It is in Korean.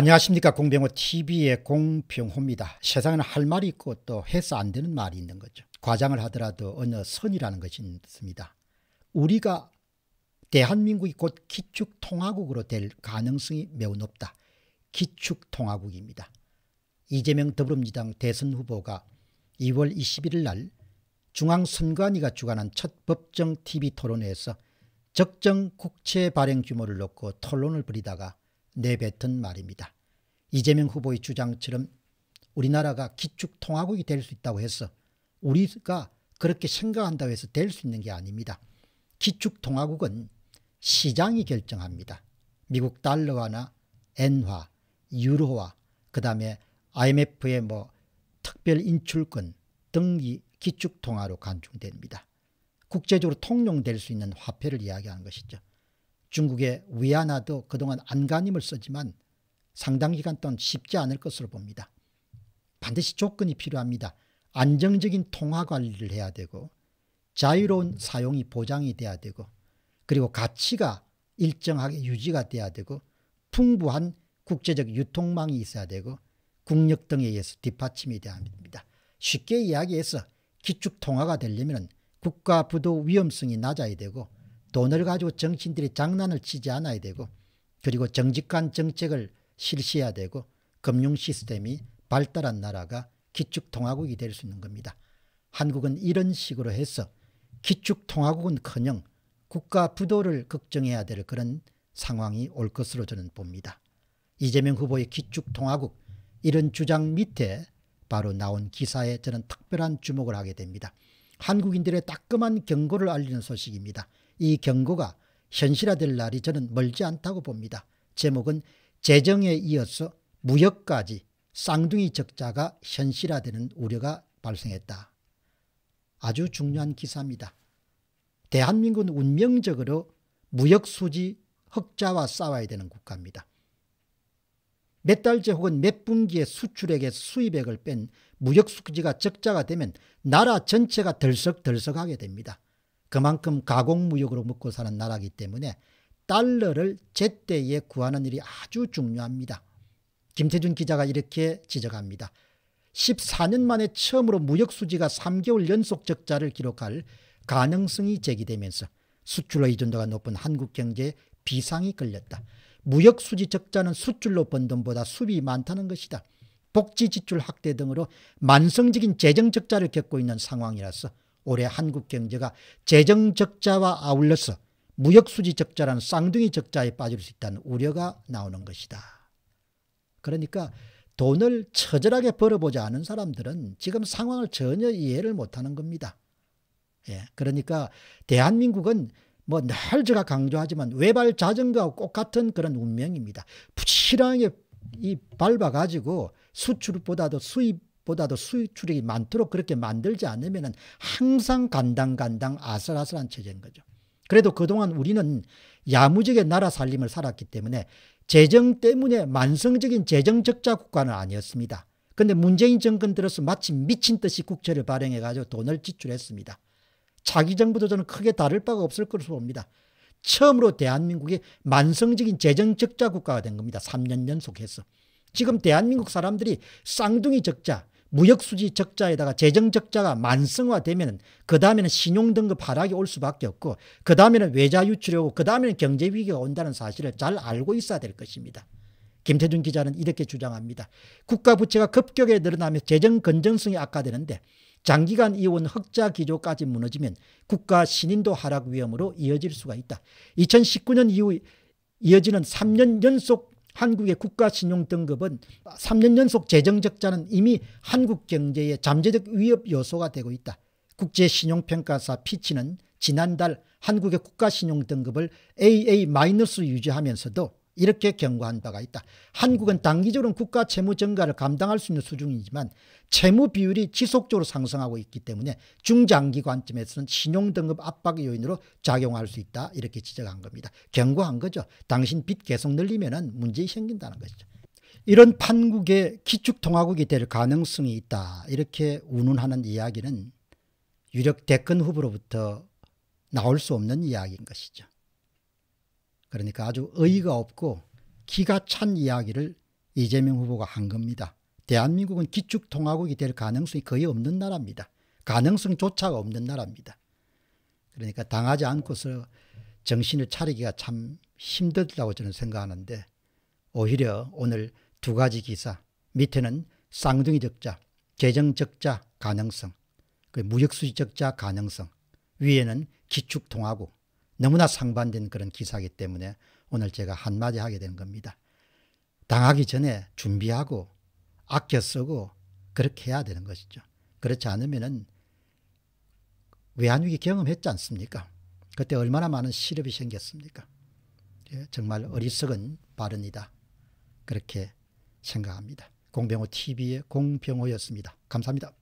안녕하십니까 공병호 TV의 공병호입니다. 세상에는 할 말이 있고 또 해서 안 되는 말이 있는 거죠. 과장을 하더라도 어느 선이라는 것이 있습니다. 우리가 대한민국이 곧 기축통화국으로 될 가능성이 매우 높다. 기축통화국입니다. 이재명 더불어민주당 대선 후보가 2월 21일 날 중앙선관위가 주관한 첫 법정 TV 토론회에서 적정 국채 발행 규모를 놓고 토론을 벌이다가 내뱉은 말입니다. 이재명 후보의 주장처럼 우리나라가 기축통화국이 될 수 있다고 해서 우리가 그렇게 생각한다고 해서 될 수 있는 게 아닙니다. 기축통화국은 시장이 결정합니다. 미국 달러화나 엔화, 유로화, 그 다음에 IMF의 뭐 특별 인출권 등이 기축통화로 간중됩니다. 국제적으로 통용될 수 있는 화폐를 이야기하는 것이죠. 중국의 위안화도 그동안 안간힘을 쓰지만 상당 기간 동안 쉽지 않을 것으로 봅니다. 반드시 조건이 필요합니다. 안정적인 통화 관리를 해야 되고 자유로운 사용이 보장이 돼야 되고 그리고 가치가 일정하게 유지가 돼야 되고 풍부한 국제적 유통망이 있어야 되고 국력 등에 의해서 뒷받침이 돼야 합니다. 쉽게 이야기해서 기축통화가 되려면 국가 부도 위험성이 낮아야 되고 돈을 가지고 정치인들이 장난을 치지 않아야 되고 그리고 정직한 정책을 실시해야 되고 금융 시스템이 발달한 나라가 기축통화국이 될 수 있는 겁니다. 한국은 이런 식으로 해서 기축통화국은커녕 국가 부도를 걱정해야 될 그런 상황이 올 것으로 저는 봅니다. 이재명 후보의 기축통화국 이런 주장 밑에 바로 나온 기사에 저는 특별한 주목을 하게 됩니다. 한국인들의 따끔한 경고를 알리는 소식입니다. 이 경고가 현실화될 날이 저는 멀지 않다고 봅니다. 제목은 재정에 이어서 무역까지 쌍둥이 적자가 현실화되는 우려가 발생했다. 아주 중요한 기사입니다. 대한민국은 운명적으로 무역수지 흑자와 싸워야 되는 국가입니다. 몇 달째 혹은 몇 분기에 수출액에 수입액을 뺀 무역수지가 적자가 되면 나라 전체가 덜썩덜썩하게 됩니다. 그만큼 가공무역으로 먹고 사는 나라이기 때문에 달러를 제때에 구하는 일이 아주 중요합니다. 김태준 기자가 이렇게 지적합니다. 14년 만에 처음으로 무역수지가 3개월 연속 적자를 기록할 가능성이 제기되면서 수출로 의존도가 높은 한국 경제에 비상이 걸렸다. 무역수지 적자는 수출로 번 돈보다 수입 많다는 것이다. 복지 지출 확대 등으로 만성적인 재정 적자를 겪고 있는 상황이라서 올해 한국 경제가 재정 적자와 아울러서 무역수지 적자라는 쌍둥이 적자에 빠질 수 있다는 우려가 나오는 것이다. 그러니까 돈을 처절하게 벌어보지 않은 사람들은 지금 상황을 전혀 이해를 못하는 겁니다. 예, 그러니까 대한민국은 뭐늘 제가 강조하지만 외발 자전거하고 똑같은 그런 운명입니다. 부실하게 이 밟아가지고 수출보다도 수입 보다도 수출이 많도록 그렇게 만들지 않으면 항상 간당간당 아슬아슬한 체제인 거죠. 그래도 그동안 우리는 야무지게 나라 살림을 살았기 때문에 재정 때문에 만성적인 재정 적자 국가는 아니었습니다. 근데 문재인 정권 들어서 마치 미친 듯이 국채를 발행해가지고 돈을 지출했습니다. 자기 정부도 저는 크게 다를 바가 없을 것으로 봅니다. 처음으로 대한민국이 만성적인 재정 적자 국가가 된 겁니다. 3년 연속해서. 지금 대한민국 사람들이 쌍둥이 적자, 무역수지 적자에다가 재정 적자가 만성화되면 그 다음에는 신용등급 하락이 올 수밖에 없고 그 다음에는 외자 유출이 오고 그 다음에는 경제 위기가 온다는 사실을 잘 알고 있어야 될 것입니다. 김태준 기자는 이렇게 주장합니다. 국가 부채가 급격히 늘어나며 재정 건전성이 악화되는데 장기간 이어온 흑자 기조까지 무너지면 국가 신인도 하락 위험으로 이어질 수가 있다. 2019년 이후 이어지는 3년 연속 한국의 국가신용등급은 3년 연속 재정적자는 이미 한국 경제의 잠재적 위협 요소가 되고 있다. 국제신용평가사 피치는 지난달 한국의 국가신용등급을 AA- 유지하면서도 이렇게 경고한 바가 있다. 한국은 단기적으로 국가 채무 증가를 감당할 수 있는 수준이지만 채무 비율이 지속적으로 상승하고 있기 때문에 중장기 관점에서는 신용등급 압박 요인으로 작용할 수 있다. 이렇게 지적한 겁니다. 경고한 거죠. 당신 빚 계속 늘리면 문제가 생긴다는 것이죠. 이런 판국의 기축통화국이 될 가능성이 있다. 이렇게 운운하는 이야기는 유력 대권 후보로부터 나올 수 없는 이야기인 것이죠. 그러니까 아주 의의가 없고 기가 찬 이야기를 이재명 후보가 한 겁니다. 대한민국은 기축통화국이 될 가능성이 거의 없는 나라입니다. 가능성조차가 없는 나라입니다. 그러니까 당하지 않고서 정신을 차리기가 참 힘들다고 저는 생각하는데 오히려 오늘 두 가지 기사 밑에는 쌍둥이 적자, 재정 적자 가능성, 그 무역수지 적자 가능성 위에는 기축통화국 너무나 상반된 그런 기사이기 때문에 오늘 제가 한마디 하게 된 겁니다. 당하기 전에 준비하고 아껴 쓰고 그렇게 해야 되는 것이죠. 그렇지 않으면은 외환위기 경험했지 않습니까? 그때 얼마나 많은 실업이 생겼습니까? 예, 정말 어리석은 발언이다. 그렇게 생각합니다. 공병호 TV의 공병호였습니다. 감사합니다.